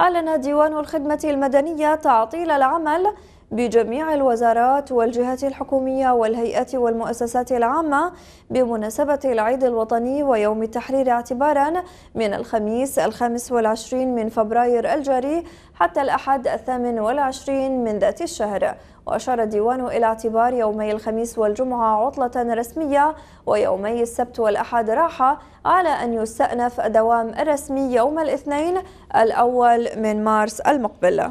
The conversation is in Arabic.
أعلن ديوان الخدمة المدنية تعطيل العمل بجميع الوزارات والجهات الحكومية والهيئات والمؤسسات العامة بمناسبة العيد الوطني ويوم التحرير اعتبارا من الخميس الخامس والعشرين من فبراير الجاري حتى الأحد الثامن والعشرين من ذات الشهر وأشار الديوان إلى اعتبار يومي الخميس والجمعة عطلة رسمية ويومي السبت والأحد راحة على أن يستأنف دوام الرسمي يوم الاثنين الأول من مارس المقبل